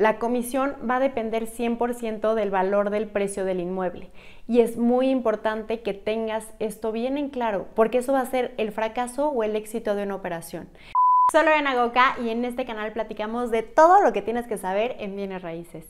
la comisión va a depender 100% del valor del precio del inmueble. Y es muy importante que tengas esto bien en claro, porque eso va a ser el fracaso o el éxito de una operación. Soy en Goca y en este canal platicamos de todo lo que tienes que saber en bienes raíces.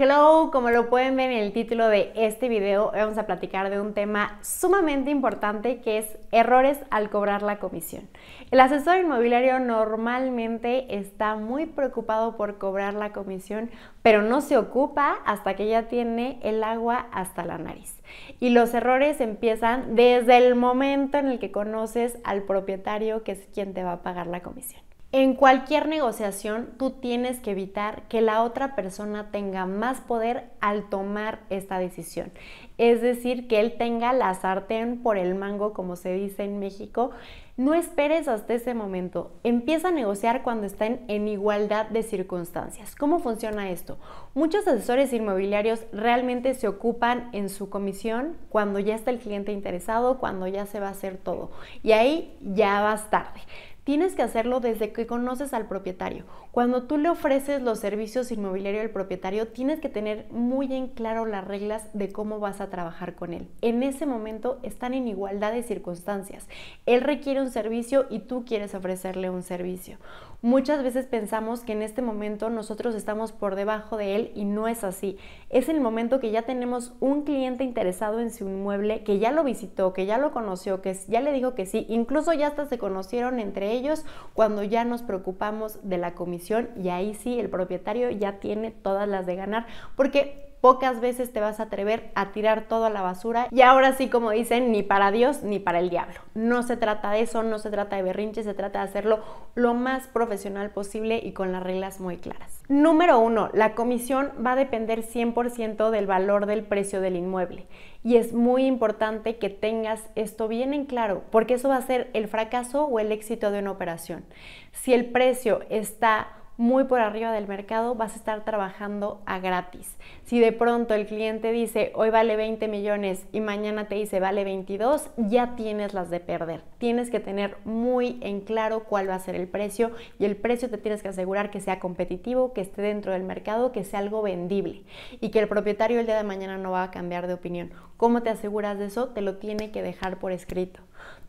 hello, como lo pueden ver en el título de este video, vamos a platicar de un tema sumamente importante que es errores al cobrar la comisión. El asesor inmobiliario normalmente está muy preocupado por cobrar la comisión, pero no se ocupa hasta que ya tiene el agua hasta la nariz. Y los errores empiezan desde el momento en el que conoces al propietario que es quien te va a pagar la comisión. En cualquier negociación tú tienes que evitar que la otra persona tenga más poder al tomar esta decisión. Es decir, que él tenga la sartén por el mango, como se dice en México. No esperes hasta ese momento. Empieza a negociar cuando estén en igualdad de circunstancias. ¿Cómo funciona esto? Muchos asesores inmobiliarios realmente se ocupan en su comisión cuando ya está el cliente interesado, cuando ya se va a hacer todo. Y ahí ya vas tarde. Tienes que hacerlo desde que conoces al propietario. Cuando tú le ofreces los servicios inmobiliarios al propietario, tienes que tener muy en claro las reglas de cómo vas a trabajar con él. En ese momento están en igualdad de circunstancias. Él requiere un servicio y tú quieres ofrecerle un servicio. Muchas veces pensamos que en este momento nosotros estamos por debajo de él y no es así. Es el momento que ya tenemos un cliente interesado en su inmueble, que ya lo visitó, que ya lo conoció, que ya le dijo que sí, incluso ya hasta se conocieron entre ellos cuando ya nos preocupamos de la comisión y ahí sí el propietario ya tiene todas las de ganar porque pocas veces te vas a atrever a tirar todo a la basura y ahora sí como dicen ni para Dios ni para el diablo. No se trata de eso, no se trata de berrinche se trata de hacerlo lo más profesional posible y con las reglas muy claras. Número uno, la comisión va a depender 100% del valor del precio del inmueble y es muy importante que tengas esto bien en claro porque eso va a ser el fracaso o el éxito de una operación. Si el precio está muy por arriba del mercado, vas a estar trabajando a gratis. Si de pronto el cliente dice hoy vale 20 millones y mañana te dice vale 22, ya tienes las de perder. Tienes que tener muy en claro cuál va a ser el precio y el precio te tienes que asegurar que sea competitivo, que esté dentro del mercado, que sea algo vendible y que el propietario el día de mañana no va a cambiar de opinión. ¿Cómo te aseguras de eso? Te lo tiene que dejar por escrito.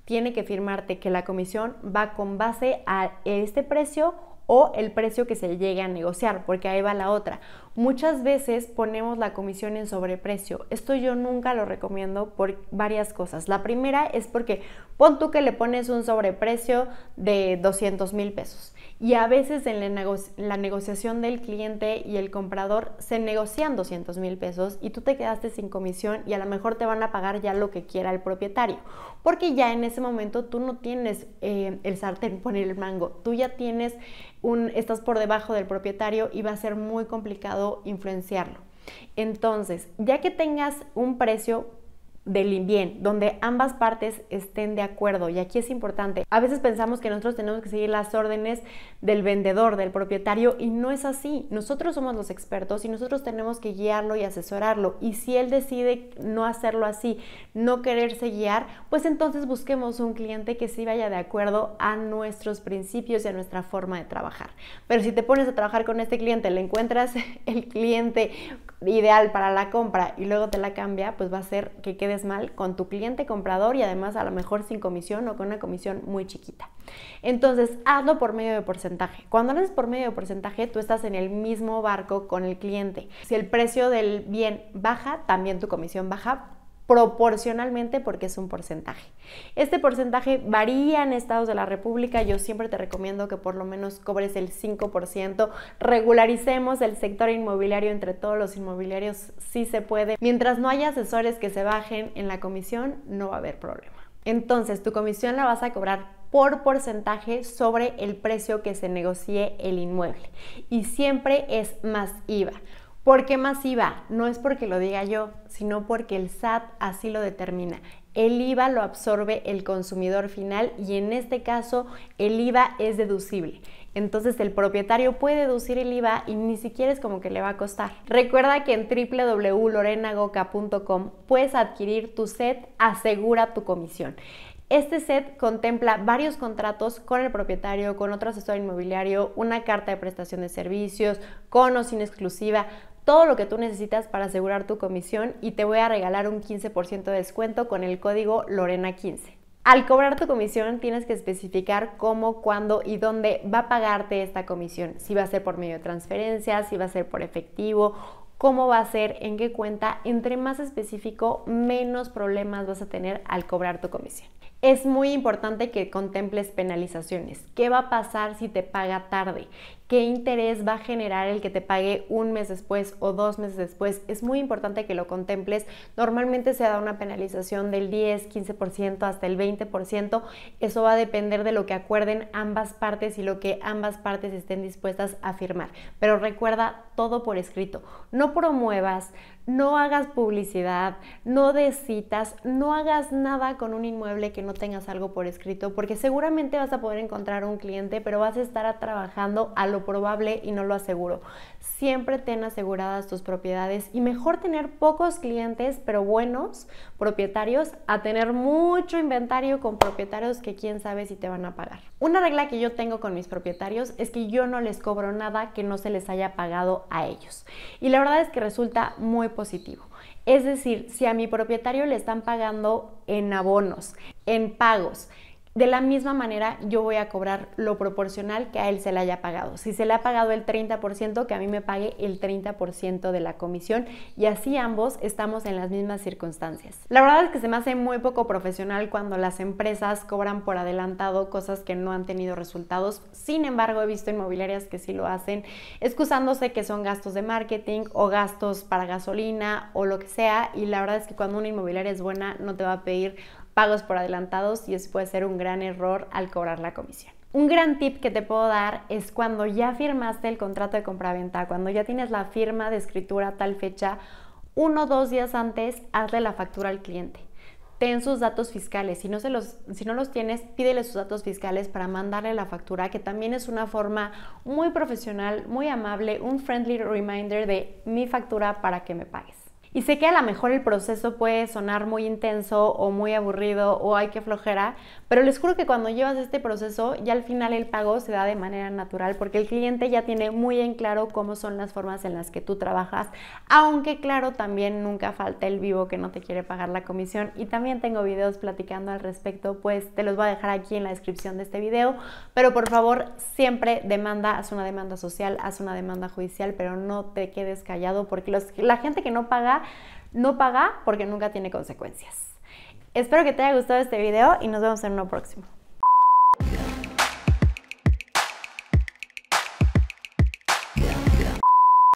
Tiene que firmarte que la comisión va con base a este precio o el precio que se llegue a negociar, porque ahí va la otra. Muchas veces ponemos la comisión en sobreprecio. Esto yo nunca lo recomiendo por varias cosas. La primera es porque pon tú que le pones un sobreprecio de 200 mil pesos y a veces en la, negociación del cliente y el comprador se negocian 200 mil pesos y tú te quedaste sin comisión y a lo mejor te van a pagar ya lo que quiera el propietario, porque ya en ese momento tú no tienes eh, el sartén por el mango, tú ya tienes estás por debajo del propietario y va a ser muy complicado influenciarlo. Entonces, ya que tengas un precio del bien, donde ambas partes estén de acuerdo. Y aquí es importante. A veces pensamos que nosotros tenemos que seguir las órdenes del vendedor, del propietario, y no es así. Nosotros somos los expertos y nosotros tenemos que guiarlo y asesorarlo. Y si él decide no hacerlo así, no quererse guiar, pues entonces busquemos un cliente que sí vaya de acuerdo a nuestros principios y a nuestra forma de trabajar. Pero si te pones a trabajar con este cliente, le encuentras el cliente ideal para la compra y luego te la cambia, pues va a ser que quedes mal con tu cliente comprador y además a lo mejor sin comisión o con una comisión muy chiquita. Entonces, hazlo por medio de porcentaje. Cuando lo haces por medio de porcentaje, tú estás en el mismo barco con el cliente. Si el precio del bien baja, también tu comisión baja proporcionalmente porque es un porcentaje. Este porcentaje varía en estados de la República. Yo siempre te recomiendo que por lo menos cobres el 5%. Regularicemos el sector inmobiliario entre todos los inmobiliarios si se puede. Mientras no haya asesores que se bajen en la comisión, no va a haber problema. Entonces, tu comisión la vas a cobrar por porcentaje sobre el precio que se negocie el inmueble y siempre es más IVA. ¿Por qué más IVA? No es porque lo diga yo, sino porque el SAT así lo determina. El IVA lo absorbe el consumidor final y en este caso el IVA es deducible. Entonces el propietario puede deducir el IVA y ni siquiera es como que le va a costar. Recuerda que en www.lorenagoca.com puedes adquirir tu set Asegura tu comisión. Este set contempla varios contratos con el propietario, con otro asesor inmobiliario, una carta de prestación de servicios, con o sin exclusiva, todo lo que tú necesitas para asegurar tu comisión y te voy a regalar un 15% de descuento con el código Lorena15. Al cobrar tu comisión tienes que especificar cómo, cuándo y dónde va a pagarte esta comisión. Si va a ser por medio de transferencia, si va a ser por efectivo, cómo va a ser, en qué cuenta. Entre más específico, menos problemas vas a tener al cobrar tu comisión. Es muy importante que contemples penalizaciones. ¿Qué va a pasar si te paga tarde? qué interés va a generar el que te pague un mes después o dos meses después. Es muy importante que lo contemples. Normalmente se da una penalización del 10, 15% hasta el 20%. Eso va a depender de lo que acuerden ambas partes y lo que ambas partes estén dispuestas a firmar. Pero recuerda todo por escrito. No promuevas, no hagas publicidad, no des citas, no hagas nada con un inmueble que no tengas algo por escrito, porque seguramente vas a poder encontrar un cliente, pero vas a estar trabajando a lo probable y no lo aseguro. Siempre ten aseguradas tus propiedades y mejor tener pocos clientes, pero buenos propietarios, a tener mucho inventario con propietarios que quién sabe si te van a pagar. Una regla que yo tengo con mis propietarios es que yo no les cobro nada que no se les haya pagado a ellos. Y la verdad es que resulta muy positivo. Es decir, si a mi propietario le están pagando en abonos, en pagos, de la misma manera, yo voy a cobrar lo proporcional que a él se le haya pagado. Si se le ha pagado el 30%, que a mí me pague el 30% de la comisión y así ambos estamos en las mismas circunstancias. La verdad es que se me hace muy poco profesional cuando las empresas cobran por adelantado cosas que no han tenido resultados. Sin embargo, he visto inmobiliarias que sí lo hacen, excusándose que son gastos de marketing o gastos para gasolina o lo que sea. Y la verdad es que cuando una inmobiliaria es buena, no te va a pedir pagos por adelantados y eso puede ser un gran error al cobrar la comisión. Un gran tip que te puedo dar es cuando ya firmaste el contrato de compraventa, cuando ya tienes la firma de escritura a tal fecha, uno o dos días antes hazle la factura al cliente. Ten sus datos fiscales, si no, se los, si no los tienes, pídele sus datos fiscales para mandarle la factura, que también es una forma muy profesional, muy amable, un friendly reminder de mi factura para que me pagues. Y sé que a lo mejor el proceso puede sonar muy intenso o muy aburrido o hay que flojera, pero les juro que cuando llevas este proceso ya al final el pago se da de manera natural porque el cliente ya tiene muy en claro cómo son las formas en las que tú trabajas, aunque claro también nunca falta el vivo que no te quiere pagar la comisión y también tengo videos platicando al respecto, pues te los voy a dejar aquí en la descripción de este video, pero por favor siempre demanda, haz una demanda social, haz una demanda judicial, pero no te quedes callado porque la gente que no paga no paga porque nunca tiene consecuencias. Espero que te haya gustado este video y nos vemos en uno próximo.